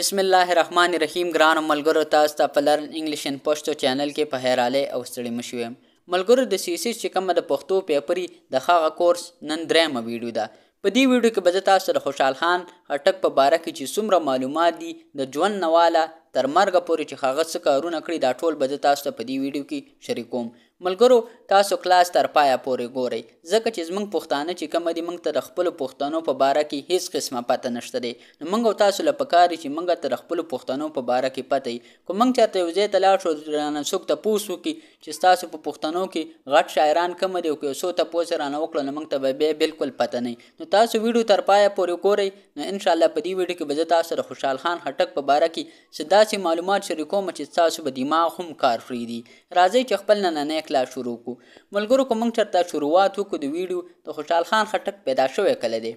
بسم الله الرحمن الرحیم ګران ملګرو تاسو ته په لرن انګلیش ان پښتو چینل کې په هیراله او ستړي مشوي ملګرو د سیسي چې کوم د پښتو پیپري د خاغه کورس نن درېمه ویډیو ده په دې ویډیو کې به تاسو سره خوشحال خان هټک په باره کې چې څومره معلومات دي د ژوند نواله تر مرګ پورې چې خاغه څه کارونه کړی دا ټول به تاسو ته په دې ویډیو کې شریکوم ملګرو تاسو کلاس تر پایا پورې ګورئ ځکه چې زمونږ پښتانه چې کوم دي موږ ته د خپل پښتنو په باره کې هیڅ قسمه پته نشته دی نو موږ تاسو له پکارې چې موږ ته خپل پښتنو په باره کې پته کوم موږ چاته یو ځای ته لاړ شو رانه څوک ته پوسو کې چې تاسو په پښتنو کې غټ شاعران کوم دي او که څو ته پوس رانه وکړو نو موږ ته به بالکل پته نه نو تاسو ویډیو تر پایا پورې ګورئ نو ان شاء الله په دې ویډیو کې به تاسو سره خوشحال خان هټک په باره کې چې داسې معلومات شریکوم چې تاسو به دماغ هم کار فری دي راځي چې خپل نننې لا شروع کو ملګرو کوم چرته شروعات وکړو د ویډیو د خوشحال خان خټک پیدا شوی کله دی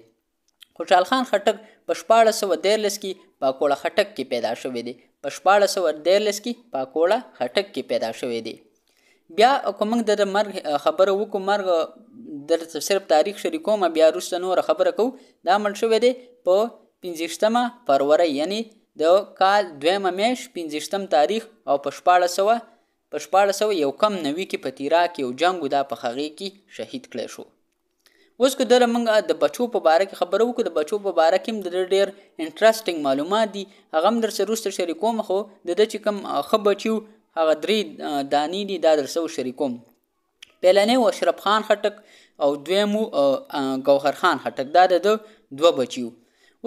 خوشحال خان خټک په 1413 کې پاکوړه خټک کې پیدا شوې دي په 1413 کې پاکوړه خټک کې پیدا شوې دي بیا کومنګ د مرګ خبره وکړو مرګ در صرف تاریخ شریکوم بیا روسته نور خبره کو دا من شوې دي په 15مه فروری یعنی د کال 2 مېش 15م تاریخ او په 1400 په شپاړس سوه یو کم نوي کې په تیراک یو جنګ دا په هغې کې شهید کړی شو اوس که دله موږ د بچو په باره کې خبره وکړو د بچو په باره کې هم د ډېر انټرسټنګ معلومات دي هغه هم در سره وروسته شریکوم خو د ده چې کوم ښه بچي هغه درې دانې دي دا در سره شریکوم پیلنی و اشرف خان خټک او دویم ګوهر خان خټک دا د دوه بچي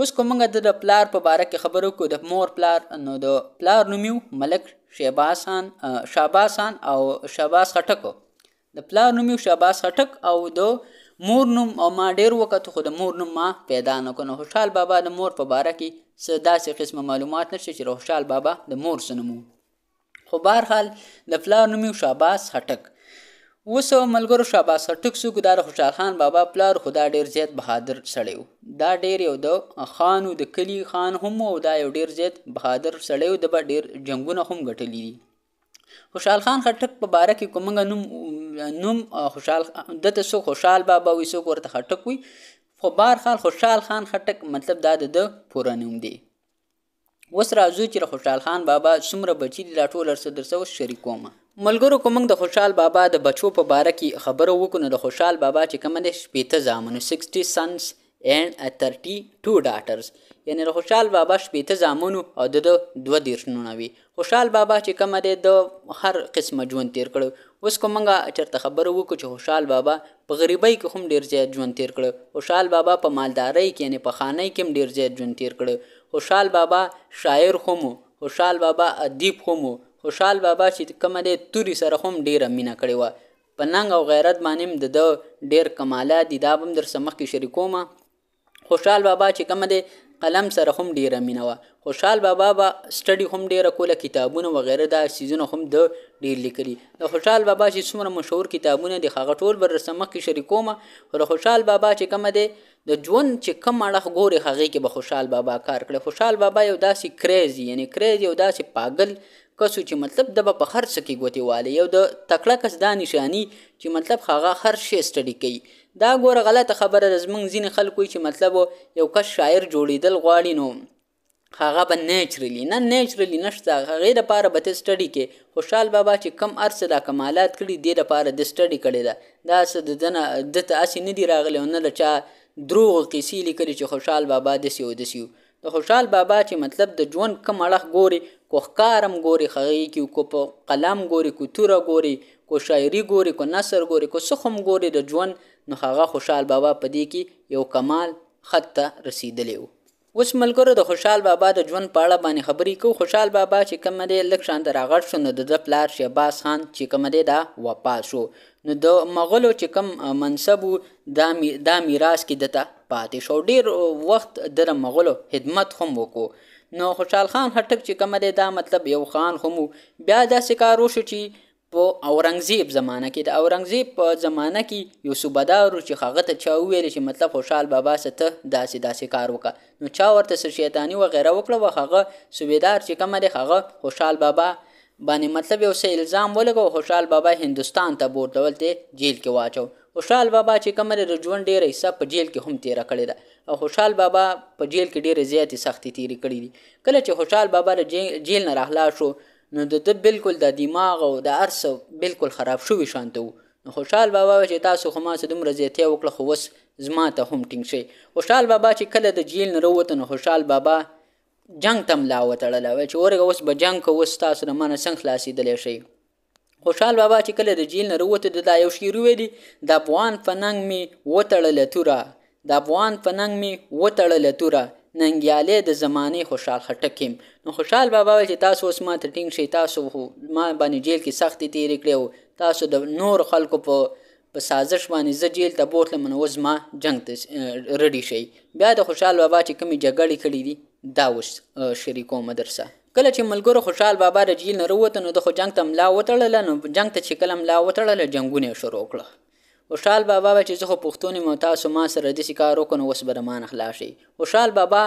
اوس کومه د پلار په باره کې خبرو کو د مور پلار نو د پلار نوم ملک شیباسان شاباسان او شاباس هټکو د پلار نوم یو شاباس هټک او د مور نوم او ما ډیر وخت خو د مور نوم ما پیدا نه کنه خوشحال بابا د مور په باره کې څه داسې قسم معلومات نشته چې خوشحال بابا د مور سنمو خو بهرحال د پلار نوم یو شاباس هټک وسو ملګرو شاباس ټک سو ګدار خوشحال خان بابا پلار خدا ډیر زیات بهادر سړی دا ډیر یو د خانو د کلی خان هم او دا یو ډیر زیات بهادر سړی د به ډیر جنگونه هم ګټلی دي خوشحال خان خټک په باره کې کومنګ نوم نوم خوشحال دته سو خوشحال بابا وسو ورته خټک وي خو بار خان خوشحال خان خټک مطلب دا د پوره نوم دی وس راځو چې خوشحال خان بابا څومره بچی دي دا ټول سر در سره شریکومه ملګرو کومنګ د خوشحال بابا د بچو په باره کې خبره وکړو د خوشحال بابا چې کوم دی شپېته زامنو سکسټي سنس اینډ ترټي ټو ډاټرز یعنی د خوشحال بابا شپېته زامنو او د ده دوه دېرش نونه وي خوشحال بابا چې کوم دی د هر قسمه ژوند تیر کړی اوس کوم موږ چېرته خبره وکړو چې خوشحال بابا په غریبۍ کې هم ډېر زیات ژوند تیر کړی خوشحال بابا په مالدارۍ کې یعنی په خانۍ کې هم ډېر زیات ژوند تیر کړی خوشحال بابا شاعر هم خوشحال بابا ادیب هم خوشحال بابا چې کومه دی توري سره هم ډیره مینه کړې وه په ننګ او غیرت باندې د ده ډیر کمالات دي دا به هم در سره مخکې شریکومه خوشحال بابا چې کومه دی قلم سره هم ډیره مینه وه خوشحال بابا به سټډي هم ډیره کوله کتابونه وغیره دا سیزونه هم د ډیر لیکلي د خوشحال بابا چې څومره مشهور کتابونه دي هغه ټول به درسره مخکې شریکومه خو د خوشحال بابا چې کومه دی د ژوند چې کم اړخ ګوري هغې کې به خوشحال بابا کار کړی خوشحال بابا یو داسې کریز یعنی کریز یو داسې پاگل کسو چې مطلب د په هر څه کې ګوتې والی یو د تکړه کس دا نشانی چې مطلب هغه هر شی سټډي کوي دا ګوره غلطه خبره د زمونږ ځینې خلکو چې مطلب یو کس شاعر جوړیدل غواړي نو هغه به نیچرلی نه نیچرلی نشته هغې دپاره به ته سټډي کې خوشحال بابا چې کم عرصه دا کمالات کړي دې دپاره د سټډي کړې ده دا څه د ده نه ده ته هسې نه دي راغلی او نه له چا دروغ قیسې لیکلي چې خوشحال بابا داسې و داسې د خوشحال بابا چې مطلب د ژوند کم اړخ ګوري کو ښکارم ګوري خغي کې کو په قلم ګوري کو توره ګوري کو شاعري ګوري کو نثر ګوري کو سخم ګوري د ژوند نو هغه خوشحال بابا په دې کې یو کمال خط ته رسیدلی و اوس ملګرو د خوشحال بابا د ژوند په اړه باندې خبرې کوو خوشحال بابا چې کوم دی لږ شان ته راغټ شو نو د ده پلار شهباز خان چې کوم دی دا وفات شو نو د مغلو چې کوم منصب دا, می... دا میراث کې دته پاتې شو ډیر وخت در مغلو خدمت هم وکړو نو خوشحال خان هټک چې کوم دی دا مطلب یو خان هم بیا داسې کار وشو چې په اورنګزیب زمانہ کې د اورنګزیب په زمانہ کې یو صوبدار چې هغه ته چا ویل چې مطلب خوشحال بابا ست داسې داسې کار وکړه نو چا ورته شیطانی و غیره وکړه و هغه صوبدار چې کوم دی هغه خوشحال بابا باندې مطلب یو څه الزام ولګو خوشحال بابا هندستان ته بوتلول ته جیل کې واچو خوشحال بابا چې کومره رجوان ډیره حصہ په جیل کې هم تیر کړی ده او خوشحال بابا په جیل کې ډیره زیاتې سختې تیر کړې دي کله چې خوشحال بابا له جیل نه راغلا شو نو د بالکل د دماغ او د ارس بالکل خراب شوی شانته نو خوشحال بابا چې تاسو خو ما دومره زیاتې وکړه خو وس زما ته هم ټینګ شي خوشحال بابا چې کله د جیل نه وروته نو خوشحال بابا جنگ تم لا وتړله چې ورګه اوس به جنگ کو وس تاسو نه مانه څنګه خلاصېدلی شئ خوشحال بابا چې کله د جیل نه وروته د دا یو شعر ویلي د افغان فننګ می وتړله توره د افغان فننګ می وتړله توره ننګیالې د زمانې خوشحال خټک يم نو خوشحال بابا چې تاسو اوس ما ټینګ شي تاسو ما باندې جیل کې سختي تیر کړو تاسو د نور خلکو په په سازش باندې زه جیل ته بوتلم نو اوس ما جنگ ته رډي شي بیا د خوشحال بابا چې کمی جګړې کړې دي دا اوس شریکو مدرسه کله چې ملګرو خوشحال بابا د جیل نه وروته نو د خو جنگ ته ملا وتړله نو جنگ ته چې کله ملا وتړله جنگونه شروع کړه خوشحال بابا به چې زه خو پښتون یم تاسو ما سره داسې کار وکړو نو اوس به مان خلاص شي خوشحال بابا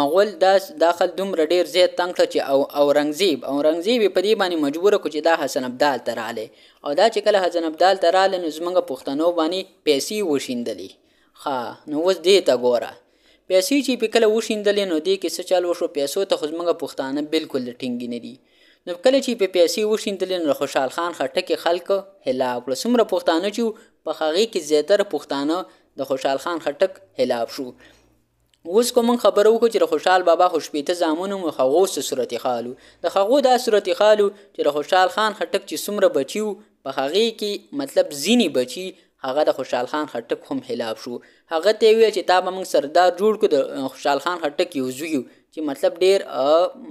مغول داس داخل دومره ډیر زیات تنگ کړ چې او اورنګزیب اورنګزیب په دې باندې مجبور کړ چې دا حسن عبدال تراله او دا چې کله حسن عبدال تراله نو زمونږ پښتنو باندې پیسې وشیندلې ها نو اوس دې ته ګوره پیسې چې پکله وشیندلې نو دې کې څه چل وشو پیسو ته خو زمونږ پښتانه بالکل ټینګې نه دي نو کله چې په پیسې وشیندلې نو خوشحال خان خټکه خلک هلا کړ سمره پښتانه چې په خاغي کې زیاتره پښتانه د خوشحال خان خټک هلاب شو اوس کوم خبرو کو چې خوشحال بابا خوشپېته زامونو مخغو صورت خالو د خغو د صورت خالو چې خوشحال خان خټک چې سمره بچیو په هغه کې مطلب زینی بچی هغه د خوشحال خان خټک هم خلاف شو هغه ته ویل چې تا به موږ سردار جوړ کو د خوشحال خان خټک یو زوی چې مطلب ډیر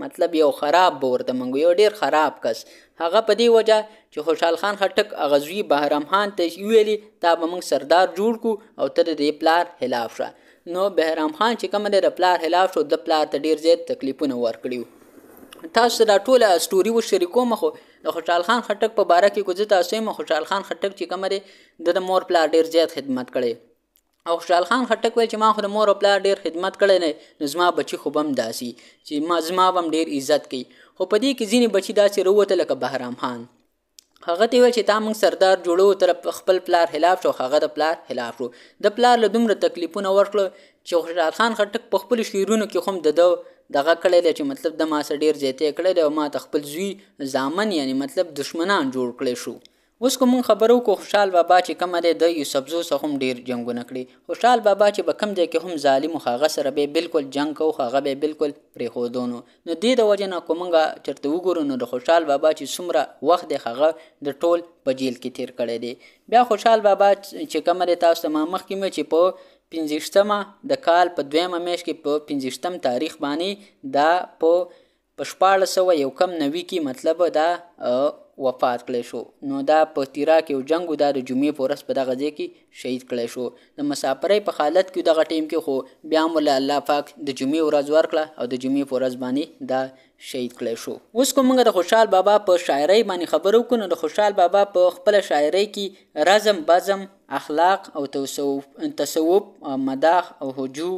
مطلب یو خراب به ورته منګو یو ډیر خراب کس هغه په دی وجه چې خوشحال خان خټک هغه زوی بهرام خان ته ویلي تا به موږ سردار جوړ کو او ته د دې پلار خلاف شه نو بهرام خان چې کوم د پلار خلاف شو د پلار ته ډیر زیات تکلیفونه ورکړي تاسو دا ټوله سټوري و شریکو مخو د خوشحال خان خټک په باره کې کوزه تاسو هم خوشحال خان خټک چې کومره د مور پلار ډیر زیات خدمت کړي او خوشحال خان خټک ویل چې ما خو د مور او پلار ډیر خدمت کړی نه زما بچی خو بم داسي چې ما زما بم ډیر عزت کوي خو په دې کې ځینې بچی داسې رووته لکه بهرام خان هغه ته ویل چې تا موږ سردار جوړو تر خپل پلار خلاف شو هغه د پلار خلاف شو د پلار له دومره تکلیفونه ورکړو چې خوشحال خان خټک په خپل شعرونو کې هم د ده دغه کړی دی چې مطلب د ما سره ډیر زیاتې کړی دی او ما ته خپل زوی زامن یعنی مطلب دشمنان جوړ کړی شو اوس کوم خبرو کو خوشحال بابا چې کوم دی د یوسف زو څخه هم ډیر جنگونه کړی خوشحال بابا چې به کوم دی کې هم ظالم خاغه سره به بالکل جنگ کو خاغه به بالکل پرې خودونو نو دې د وجه نه کومګه چرته وګورو نو د خوشحال بابا چې څومره وخت دی خاغه د ټول په جیل کې تیر کړی دی بیا خوشحال بابا چې کوم دی تاسو ما مخکې مې چې په پنځشتمه د کال په دویمه میاشت کې په پنځشتم تاریخ باندې دا په په شپاړس سوه یو کم نوي کې مطلب دا وفات کړی شو نو دا په تیرا کې یو جنگ دا د جمعې په ورځ په دغه ځای کې شهید کړی شو د مسافرۍ په حالت کې دغه ټیم کې خو بیا هم الله پاک د جمعې ورځ ورکړه او د جمعې په ورځ باندې دا شهید کړی شو اوس کوم موږ د خوشحال بابا په شاعرۍ باندې خبرو کو نو د خوشحال بابا په خپل شاعرۍ کې رزم بزم اخلاق او تصوف تصوف مداح او هجو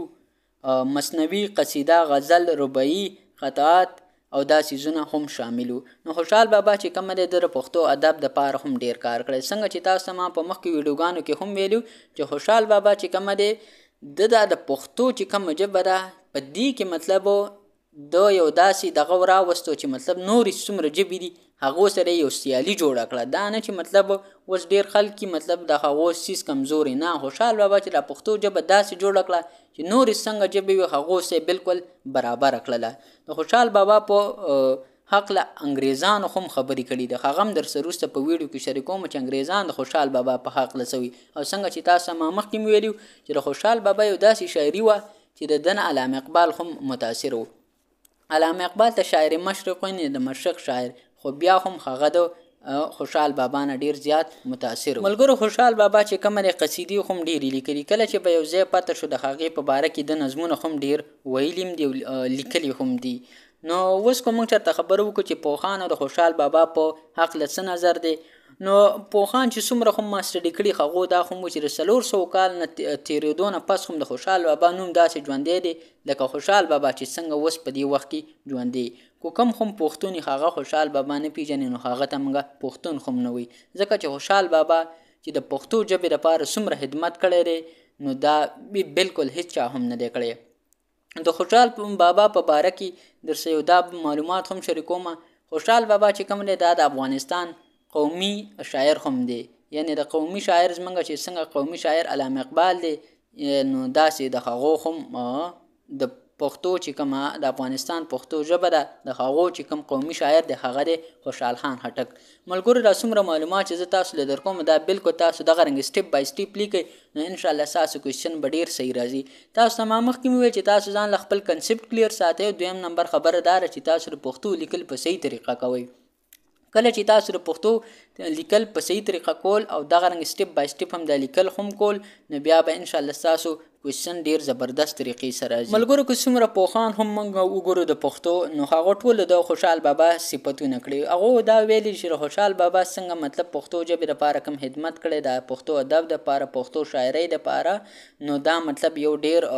مصنوي قصیده غزل رباعي قطعات او دا سیزونه هم شاملو نو خوشحال بابا چې کوم د پښتو ادب د پاره هم ډیر کار کړی څنګه چې تاسو ما په مخکې ویډیوګانو کې هم ویلو چې خوشحال بابا چې کوم دی د د پښتو چې کوم جبه ده په دې کې مطلب د یو داسې دغه راوستو چې مطلب نورې څومره جبې دي هغه سره یو سیالي جوړ کړه دا نه چې مطلب وس ډیر خلک مطلب د هغه سیس کمزوري نه خوشاله بابا چې د پښتو ژبه داسې جوړ کړه چې نور څنګه ژبه وي هغه سه بالکل برابر کړله د خوشحال بابا په حق له انګریزان هم خبرې کړي د خغم در سروسته په ویډیو کې شریکوم چې انګریزان د خوشحال بابا په حق لسوي او څنګه چې تاسو ما مخکې ویلو چې د خوشحال بابا یو داسې شاعري و چې د دن علامه اقبال هم متاثر و علامه اقبال ته شاعر مشرق نه د مشرق شاعر خو بیا هم هغه د خوشحال بابا نه ډیر زیات متاثر ملګرو خوشحال بابا چې کومه قصیدی هم ډیر لیکلي کله چې به یو ځای پته شو د هغې په باره کې د نظمونه هم ډیر ویلیم دی لیکلي هم دي نو اوس کوم چې خبرو کو چې پوخانه د خوشحال بابا په حق لسه نظر دی نو پوخان چې څومره هم ما سټډي کړي هغه دا خو مو چې سلور سو کال نه تیریدونه پس هم د خوشحال بابا نوم داسې ژوندې دي لکه خوشحال بابا چې څنګه وس په دې وخت کې ژوندې کو کم خو پښتون هغه خوشحال بابا نه پیژنې نو هغه ته موږ پښتون خو نه وي ځکه چې خوشحال بابا چې د پښتو ژبې لپاره څومره خدمت کړی دی نو دا بالکل هیڅ چا هم نه دی کړی د خوشحال بابا په باره کې درسه یو دا معلومات هم شریکوم خوشحال بابا چې کوم دی دا د افغانستان قومي شاعر هم دی یعنی د قومي شاعر زمونږ چې څنګه قومي شاعر علامه اقبال دی نو داسې د هغو هم د پښتو چې کوم د افغانستان پښتو ژبه ده د هغو چې کوم قومي شاعر دی هغه دی خوشحال خان هټک ملګرو دا څومره معلومات چې زه تاسو له درکوم دا بالکل تاسو دغه رنګ سټپ بای سټپ لیکئ نو ان شاء الله تاسو کوشن به ډیر صحیح راځي تاسو تمام مخکې مو چې تاسو ځان خپل کنسپټ کلیر ساتئ دویم نمبر خبره دار چې تاسو پښتو لیکل په صحیح طریقه کوئ کله چې تاسو د پښتو لیکل په صحیح طریقه کول او دغه رنګ سټپ بای سټپ هم د لیکل هم کول نو بیا به ان شاء الله تاسو کوشن ډیر زبردست طریقې سره ملګرو کو څومره پوخان هم موږ وګورو د پښتو نو هغه ټول د خوشحال بابا صفاتونه کړی هغه دا ویلي چې خوشحال بابا څنګه مطلب پښتو ژبې لپاره کوم خدمت کړی د پښتو ادب لپاره پښتو شاعرۍ لپاره نو دا مطلب یو ډیر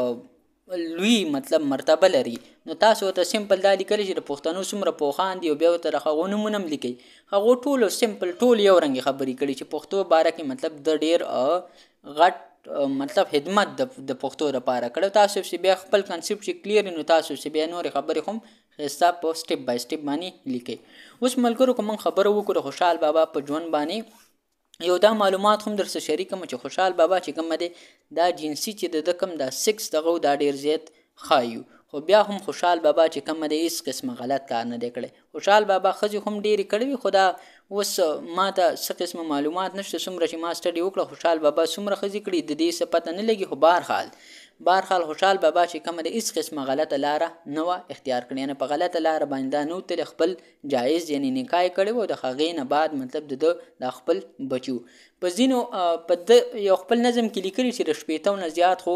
لوی مطلب مرتبه لري نو تاسو ته سیمپل دا لیکل چې د پښتنو څومره پوخان دي او بیا ورته هغو نومونه هم لیکئ هغو ټولو سیمپل ټول یو رنګې خبرې کړي چې پښتو باره کې مطلب د ډېر غټ مطلب خدمت د پښتو لپاره کړو تاسو چې بیا خپل کنسپټ چې کلیر نو تاسو چې بیا نورې خبرې هم ښایسته په سټپ بای سټپ باندې لیکئ اوس ملګرو که موږ خبره وکړو خوشحال بابا په ژوند باندې یو دا معلومات هم در سره شریکم چې خوشحال بابا چې کوم دی دا جنسي چې د کم دا سکس دغه دا ډیر زیات خایو خو بیا هم خوشحال بابا چې کوم دی هیڅ قسم غلط کار نه دی کړی خوشحال بابا خځې هم ډیری کړی خدا اوس ما ته څه قسم معلومات نشته څومره چې ما سټډي وکړه خوشحال بابا څومره خځې کړي د دې څه پته نه لګي خو بهر حال بهرحال خوشحال بابا چې کومه د هیڅ قسمه غلطه لاره نه وه اختیار کړې یعنې په غلطه لاره باندې دا نه تل خپل جایز یعنې نکاح یې کړی و د هغې نه بعد مطلب د ده دا خپل بچي په ځینو په ده یو خپل نظم کې لیکلي چې د شپېتو نه زیات خو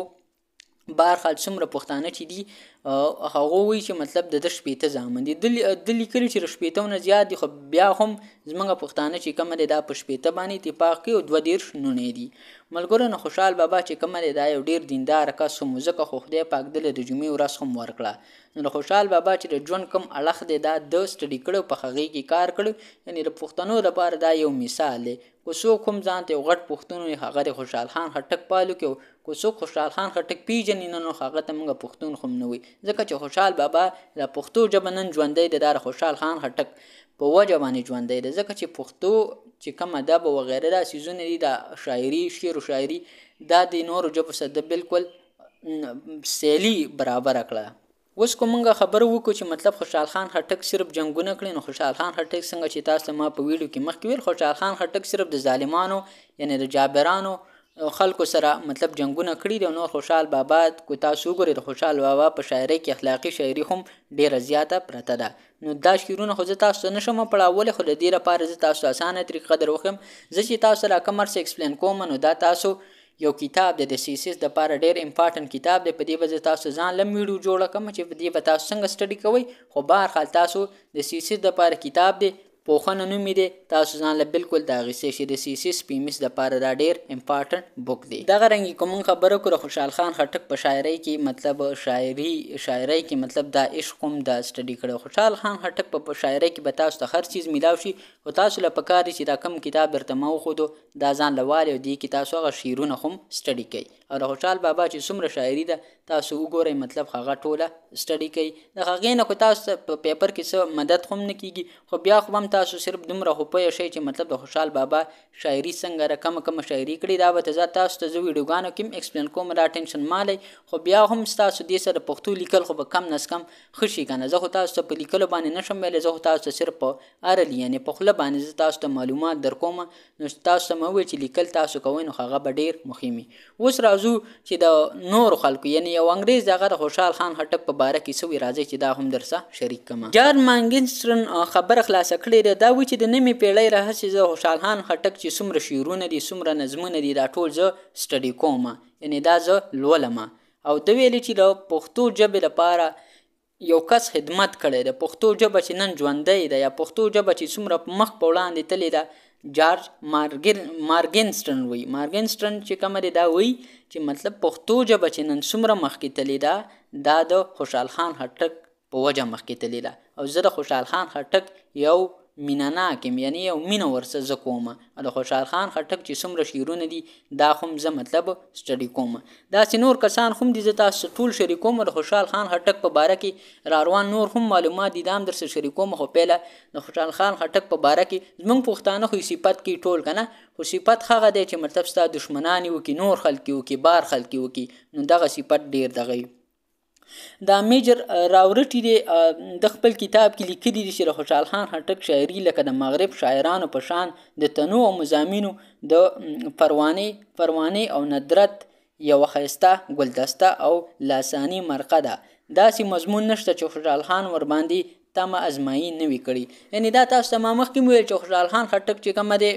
بهرحال څومره پښتانه چې دي هغه وایي چې مطلب د د شپېته زامن دي د لیکلي چې د شپېته نه زیات دي خو بیا هم زمونږ پښتانه چې کومه دی دا په شپېته باندې اتفاق کوي او دوه دېرش نونې دي ملګرو نه خوشحال بابا چې کومه دی دا یو ډیر دیندار کس هم ځکه خو خدای پاک دل د جمعې ورځ هم ورکړه نو خوشحال بابا چې د ژوند کم اړخ دی دا د سټډي کړو په هغې کې کار کړو یعنی د پښتنو لپاره دا یو مثال دی کو څوک هم ځان ته غټ پښتون هغه د خوشحال خان خټک پالو کې کو څوک خوشحال خان خټک پیژنې نه نو هغه ته موږ پښتون خو نه وي ځکه چې خوشحال بابا د پښتو ژبه نن ژوندی د دار خوشحال خان خټک په وجه باندې ژوندی دی ځکه چې پښتو چې کم ادب او غیره دا سيزونه دي د شاعري شعر او شاعري دا د نورو جبو سره د بالکل سیلی برابر کړه اوس کومه خبر وکړو چې مطلب خوشحال خان خټک صرف جنگونه کړي نو خوشحال خان خټک څنګه چې تاسو ما په ویډیو کې مخکې ویل خوشحال خان خټک صرف د ظالمانو یعنی د جابرانو خلکو سره مطلب جنگونه کړی دی نو خوشحال بابا کو تاسو ګورئ د خوشحال بابا په شاعرۍ کې اخلاقی شاعري هم ډیره زیاته پرته ده نو دا شعرونه خو زه تاسو نه شم پړاول خو د دې لپاره زه تاسو اسانه طریقه دروخم زه چې تاسو سره کمر سه اکسپلین کوم نو دا تاسو یو کتاب دی د سیسیس د پاره ډیر امپورټنت کتاب دی په دې وجه تاسو ځان لم ویډیو جوړ کم چې په دې تاسو څنګه سټډي کوئ خو بهر خل تاسو د سیسیس د پاره کتاب دی پوخنه نوم دی تاسو ځان له بالکل دا غیسې شي د سی سی سپیمس د پاره دا ډیر امپورټنت بوک دی دغه رنګ کوم خبره کړ خوشحال خان خټک په شاعرۍ کې مطلب شاعري شاعرۍ کې مطلب دا عشق هم دا سټډي کړو خوشحال خان خټک په شاعرۍ کې به تاسو ته هر چیز میلاو شي او تاسو له پکاري چې دا کم کتاب درته مو خو دا ځان لوالي دی کې تاسو هغه شیرونه هم سټډي کوي او د خوشحال بابا چې څومره شاعري ده تاسو وګورئ مطلب هغه ټوله سټډي کوي د هغې نه خو تاسو په پیپر کې څه مدد خو نه کیږي خو بیا خو هم تاسو صرف دومره خو پوه شئ چې مطلب د خوشحال بابا شاعري څنګه را کم کم شاعري کړې دا به ته تاسو ته زه ویډیوګانو کې اکسپلین کوم دا ټینشن مالی خو بیا هم ستاسو دې سره پښتو لیکل خو به کم نس کم خوشي کنه زه خو تاسو ته په لیکلو باندې نشم ویلی زه خو تاسو ته صرف په ارل یعنې په خوله باندې زه تاسو ته معلومات درکوم نو تاسو ته مې وویل چې لیکل تاسو کوئ نو هغه به ډېر مهم وي اوس راځو راځو چې د نور خلکو یعنی یو انګريز دغه د خوشحال خان هټپ په باره کې سوي راځي چې دا هم درسه شریک کما جان مانګینسټرن خبر خلاص کړی دا, دا و چې د نیمه پیړۍ راهسي د خوشحال خان هټک چې څومره شعرونه دي څومره نظمونه دي دا ټول زه سټډي کوم یعنی دا زه لولم او د ویلې چې د پښتو ژبې لپاره یو کس خدمت کړي د پښتو ژبه چې نن ژوندۍ ده یا پښتو ژبه چې څومره مخ په وړاندې تللی ده جارج مارګن مارګنسټن وی مارګنسټن چې کومه دی دا وی چې مطلب پښتو ژبه چې نن څومره مخکې تللی ده دا د خوشحال خان خټک په وجه مخکې تللی ده او زه د خوشحال خان خټک یو میناناک يم یعنی یو مینه ورسه زه کوم د خوشحال خان خټک چې څومره شعرونه دي دا هم زه مطلب سټډي کوم داسې نور کسان هم دي زه تاسو ټول شریکوم د خوشحال خان خټک په باره کې را روان نور هم معلومات دي دام درسره شریکوم خو پیله د خوشحال خان خټک په باره کې زمونږ پښتانه خو صفت کې ټول کنه خو صفت هغه دی چې مطلب ستا دشمنان وکي نور خلک وکي بار خلک وکي نو دغه صفت ډیر دغه دا میجر راورټی دی د خپل کتاب کې لیکلی دی چې خوشحال خان هټک شاعري لکه د مغرب شاعرانو په شان د تنوع او مزامینو د پروانه پروانه او ندرت یو خیسته ګلدسته او لاسانی مرقه ده داسې مضمون نشته چې خوشحال خان ور باندې تمه ازمایي نه وي کړې یعنی دا تاسو ما مخکې ویل چې خوشحال خان خټک چې کوم دی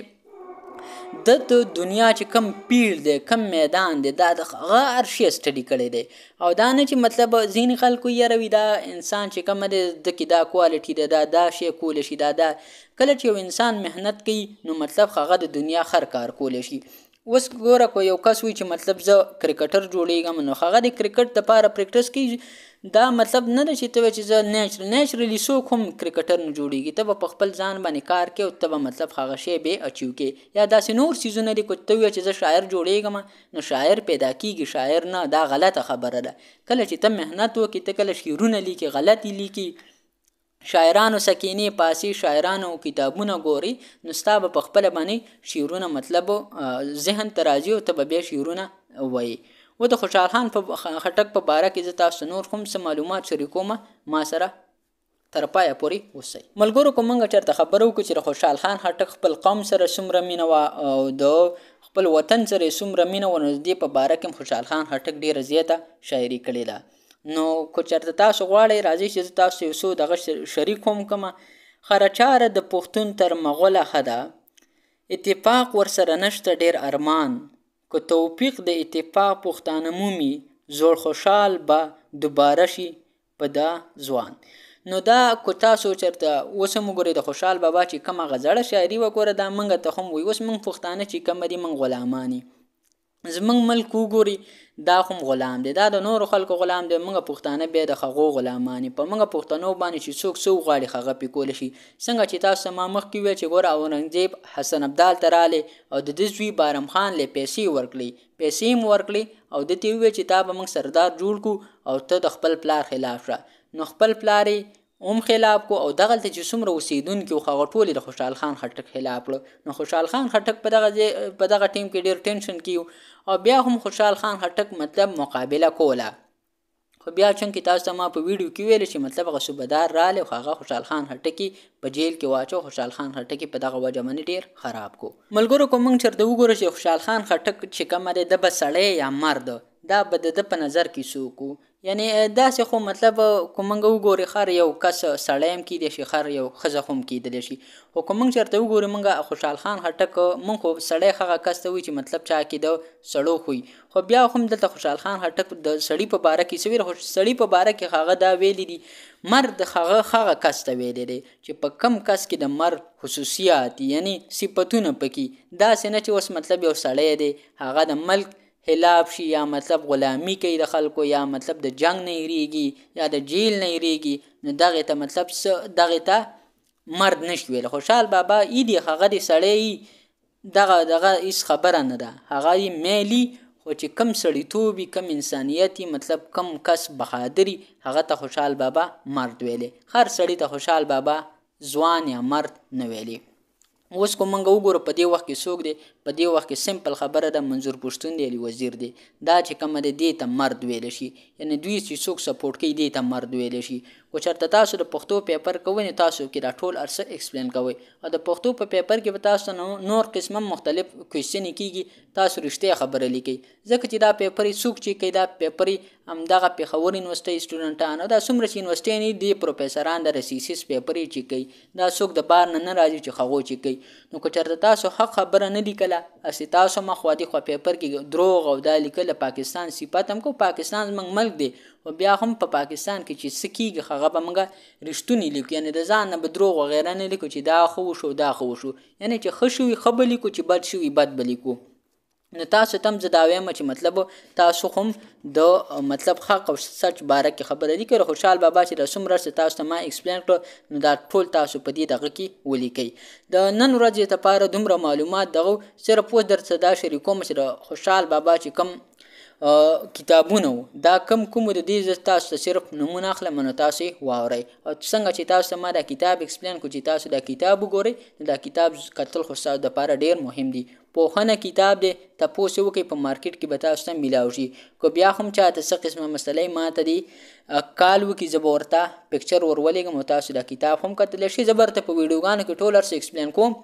د د دنیا چې کم پیړ دی کم میدان دی دا د هغه ارشي سټډي کړی دی او دا نه چې مطلب ځین خلکو یې روي دا انسان چې کم دی د کې دا کوالټي دی دا دا شی کول شي دا دا کله چې یو انسان مهنت کوي نو مطلب هغه د دنیا خر کار کول شي اوس ګوره کو یو کس وی چې مطلب زه کرکټر جوړیږم نو هغه د کرکټ لپاره پریکټس کوي دا مطلب نه ده چې ته چې زه نېچرل نېچرلی څوک هم کرکټر نه جوړیږي ته په خپل ځان باندې کار کوي او ته به مطلب هغه شی به اچیو کې یا داسې نور سیزونه دي کو ته چې زه شاعر جوړیږم نو شاعر پیدا کیږي شاعر نه دا غلطه خبره ده کله چې ته مهنت وکې ته کله شعرونه لیکي غلطي لیکي شاعرانو سکینه پاسی شاعرانو کتابونه ګوري نو ستا په خپل باندې شعرونه مطلب ذهن ترازی او ته به شعرونه وایي و د خوشحال خان په خټک په باره کې زه تاسو نور کوم څه معلومات شریکوم ما سره تر پایه پورې اوسئ ملګرو کومنګ چرته خبرو کو چې خوشحال خان خټک خپل قوم سره څومره مینه او د خپل وطن سره څومره مینه و نږدې په باره کې خوشحال خان خټک ډیره زیاته شاعري کړې ده نو کو چرته تاسو غواړئ راځئ چې تاسو یو څو دغه شریک هم کومه خرچاره د پښتون تر مغوله خده اتفاق ورسره نشته ډیر ارمان که توفیق د اتفاق پښتانه مومي زور خوشحال به دوباره شي په دا ځوان نو دا کو تاسو چرته اوس موږ د خوشحال بابا چې کومه غزړه شاعري وکړه دا منګه ته هم وي اوس موږ پښتانه چې کوم دي من غلامانی زمنګ ملک وګوري دا هم غلام دی دا د نور خلکو غلام دی موږ پښتانه به د خغو غلامان په موږ پښتنو باندې چې څوک سو غاړي خغه پی کول شي څنګه چې تاسو ما مخ کې وی چې ګور اورنګزیب حسن عبدال تراله او د دزوی بارم خان له پیسې ورکړي پیسې م ورکړي او د تیوي چې تا به موږ سردار جوړ کو او ته د خپل پلار خلاف را نو خپل پلاری اوم خلاف کو او دغه ته چې څومره اوسیدونکو خغه ټوله د خوشحال خان خټک خلاف کړ نو خوشحال خان خټک په دغه په دغه ټیم کې ډیر ټینشن کیو او بیا هم خوشحال خان خټک مطلب مقابله کوله خو بیا څنګه تاسو ما په ویډیو کې ویل چې مطلب غصوبدار رااله خغه خوشحال خان خټکی په جیل کې واچو خوشحال خان خټکی په دغه وجه منی ډیر خراب کو ملګرو کوم چرته وګوره چې خوشحال خان خټک چې کومه ده د بسړې یا مرد دا به د په نظر کې سوکو یعنی داسې خو مطلب کومنګ وګوري خر یو کس سړیم کې دی شي خر یو خزه هم کې دی شي خو کومنګ چرته وګوري منګه خوشحال خان هټک مونږ خو سړی خغه کس ته وی چې مطلب چا کې دی سړو خو خو بیا هم دلته خوشحال خان هټک د سړی په باره کې سویر سړی په باره کې خغه دا ویلی دی مرد خغه خغه کس ته ویلی دی چې په کم کس کې د مرد خصوصیات یعنی صفاتونه پکې دا سینه چې اوس مطلب یو سړی دی هغه د ملک خلاف شي یا مطلب غلامی کوي د خلکو یا مطلب د جنگ نه یریږي یا د جیل نه یریږي نو دغه ته مطلب دغه ته مرد نشوي خوشحال بابا ای دی هغه دی سړی دغه دغه هیڅ خبره نه ده هغه میلی خو چې کم سړیتوب کم انسانیت مطلب کم کس بهادری هغه ته خوشحال بابا مرد ویلې هر سړی ته خوشحال بابا ځوان یا مرد نه ویلې اوس کوم موږ وګورو په دې وخت کې څوک دی په دې وخت کې سمپل خبره ده منظور پښتون دی وزیر دی دا چې کوم د دې ته مرد ویل شي یعنی دوی چې څوک سپورټ کوي دې ته مرد ویل شي خو چېرته تاسو د پښتو پیپر کوونې تاسو کې دا ټول ارسه اکسپلین کوئ او د پښتو په پیپر کې به تاسو نور قسمه مختلف کوېشنې کیږي تاسو رښتیا خبره لیکئ ځکه چې دا پیپر څوک چې کوي دا پیپر همدغه پېښور یونیورسيټي سټوډنټان او دا څومره چې یونیورسيټي نه دي پروفیسوران د رسیسس پیپر چې کوي دا څوک د بار نه نه راځي چې خغو چې کوي نو که چېرته تاسو حق خبره نه لیکل لیکله اسی تاسو ما خواتی خو پیپر کې دروغ او دا لیکله پاکستان صفات هم کو پاکستان موږ ملک دی او بیا هم په پا پاکستان کې چې سکیږي هغه به موږ رښتونی لیکو یعنی د ځان نه دروغ او غیره نه لیکو چې دا خو شو دا خو شو یعنی چې خوشوي خبلی کو چې بد شوي بد بلی کو نو تاسو تم زه دا وایم چې مطلب تاسو هم د مطلب حق او سچ باره کې خبره دي کړه خوشحال بابا چې رسوم راځي تاسو ته ما ایکسپلین کړ نو دا ټول تاسو په دې دغه کې ولیکئ د نن ورځې لپاره دومره معلومات دغه صرف و درڅ دا شریکوم چې خوشحال بابا چې کم کتابونه دا کم کوم د دې ز تاسو صرف نمونه اخلم نو تاسو واوري او څنګه چې تاسو ما دا کتاب اکسپلین کو چې تاسو دا کتاب وګورئ دا کتاب قتل خو تاسو د لپاره ډیر مهم دی پوخنه کتاب دی تاسو وکي په مارکیټ کې به تاسو ته ملاوي کو بیا هم چاته څه قسمه مسلې ما ته دی کال وکي زبورتا پکچر ورولېګم تاسو دا کتاب هم کتل شي زبرته په ویډیوګانو کې ټولر څه اکسپلین کوم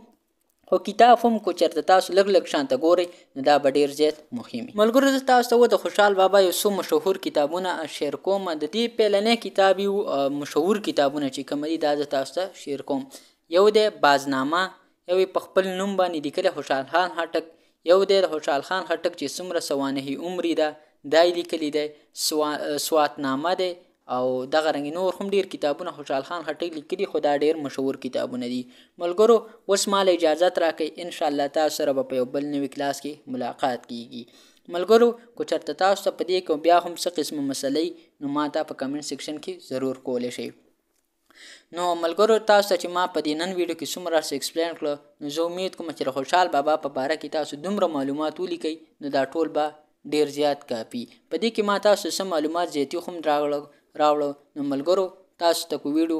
خو کتاب هم کو چرته تاسو لګ لګ شانته ګوري نو دا به ډیر زیات مهم وي ملګرو زه تاسو ته د خوشحال بابا یو څو مشهور کتابونه شیر کوم د دې پیلنې کتاب یو مشهور کتابونه چې کوم دي دا زه تاسو ته شیر کوم یو د بازنامه یو په خپل نوم باندې لیکل خوشحال خان هټک یو د خوشحال خان هټک چې څومره سوانه هی عمر ده دای لیکلی دی سواتنامه دی او دغه رنګ نور هم ډیر کتابونه خوشحال خان خټک لیکلي خو دا ډیر مشهور کتابونه دي ملګرو اوس مال اجازه راکې ان شاء الله تاسو سره په یو بل نوې کلاس کې ملاقات کیږي ملګرو کو چرته تاسو ته پدې کې بیا هم څه قسم مسلې نو ماته په کمنټ سیکشن کې ضرور کولې شئ نو ملګرو تاسو چې ما په دې نن ویډیو کې څومره څه ایکسپلین کړل نو زه امید کوم چې خوشحال بابا په باره کې تاسو دومره معلومات ولیکئ نو دا ټول به ډیر زیات کافي په دې کې ما تاسو سم معلومات زیاتی خوم راغلل راوړو نو ملګرو تاسو ته کو ویډیو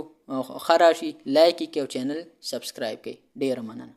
خراشي لایک کړئ او چینل سبسکرایب کړئ ډیر مننه